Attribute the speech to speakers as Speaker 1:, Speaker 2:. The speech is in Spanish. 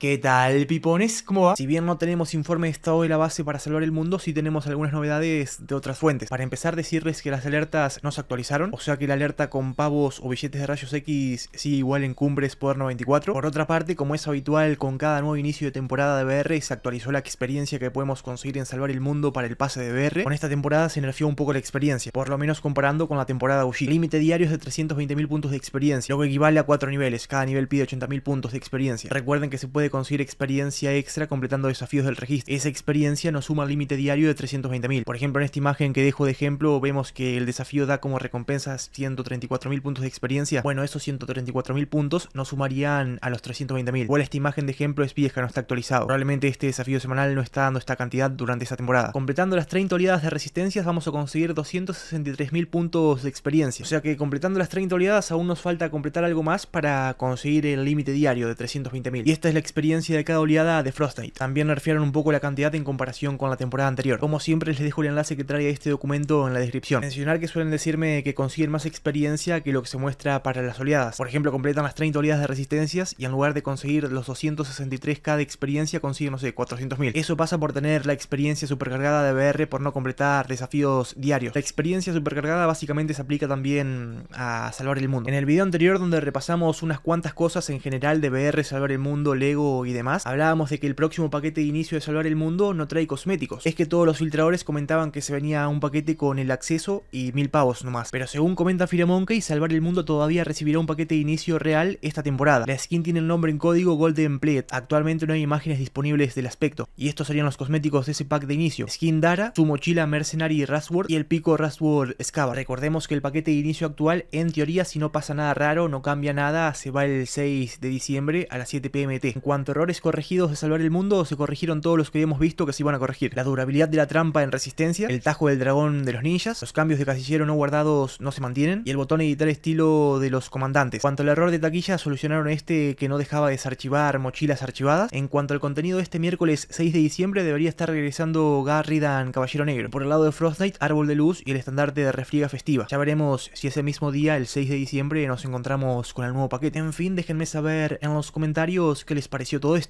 Speaker 1: ¿Qué tal, pipones? ¿Cómo va? Si bien no tenemos informe de estado de la base para salvar el mundo, sí tenemos algunas novedades de otras fuentes. Para empezar, decirles que las alertas no se actualizaron, o sea que la alerta con pavos o billetes de rayos X sí igual en Cumbres Poder 94. Por otra parte, como es habitual con cada nuevo inicio de temporada de BR, se actualizó la experiencia que podemos conseguir en salvar el mundo para el pase de BR. Con esta temporada se nerfeó un poco la experiencia, por lo menos comparando con la temporada UG. límite diario es de 320.000 puntos de experiencia, lo que equivale a 4 niveles, cada nivel pide 80.000 puntos de experiencia. Recuerden que se puede conseguir experiencia extra completando desafíos del registro. Esa experiencia nos suma el límite diario de 320.000. Por ejemplo, en esta imagen que dejo de ejemplo, vemos que el desafío da como recompensa 134.000 puntos de experiencia. Bueno, esos 134.000 puntos no sumarían a los 320.000. Igual esta imagen de ejemplo es vieja, no está actualizado. Probablemente este desafío semanal no está dando esta cantidad durante esa temporada. Completando las 30 oleadas de resistencias vamos a conseguir 263.000 puntos de experiencia. O sea que completando las 30 oleadas aún nos falta completar algo más para conseguir el límite diario de 320.000. Y esta es la experiencia experiencia de cada oleada de Frostite. También me refiero un poco la cantidad en comparación con la temporada anterior. Como siempre les dejo el enlace que trae este documento en la descripción. Mencionar que suelen decirme que consiguen más experiencia que lo que se muestra para las oleadas. Por ejemplo, completan las 30 oleadas de resistencias y en lugar de conseguir los 263 cada experiencia consiguen, no sé, 400.000. Eso pasa por tener la experiencia supercargada de BR por no completar desafíos diarios. La experiencia supercargada básicamente se aplica también a salvar el mundo. En el video anterior donde repasamos unas cuantas cosas en general de BR, salvar el mundo, Lego y demás, hablábamos de que el próximo paquete de inicio de Salvar el Mundo no trae cosméticos. Es que todos los filtradores comentaban que se venía un paquete con el acceso y mil pavos nomás. Pero según comenta Firemonkey, Salvar el Mundo todavía recibirá un paquete de inicio real esta temporada. La skin tiene el nombre en código Golden Plate. Actualmente no hay imágenes disponibles del aspecto. Y estos serían los cosméticos de ese pack de inicio. Skin Dara, su mochila Mercenary Rasword y el pico Rasword Scava. Recordemos que el paquete de inicio actual, en teoría, si no pasa nada raro, no cambia nada, se va el 6 de diciembre a las 7 pm En cuanto cuanto errores corregidos de salvar el mundo, se corrigieron todos los que habíamos visto que se iban a corregir. La durabilidad de la trampa en resistencia, el tajo del dragón de los ninjas, los cambios de casillero no guardados no se mantienen, y el botón editar estilo de los comandantes. Cuanto al error de taquilla, solucionaron este que no dejaba desarchivar mochilas archivadas. En cuanto al contenido este miércoles 6 de diciembre, debería estar regresando Garridan Caballero Negro. Por el lado de Frost Árbol de Luz y el estandarte de Refriega Festiva. Ya veremos si ese mismo día, el 6 de diciembre, nos encontramos con el nuevo paquete. En fin, déjenme saber en los comentarios qué les pareció todo esto.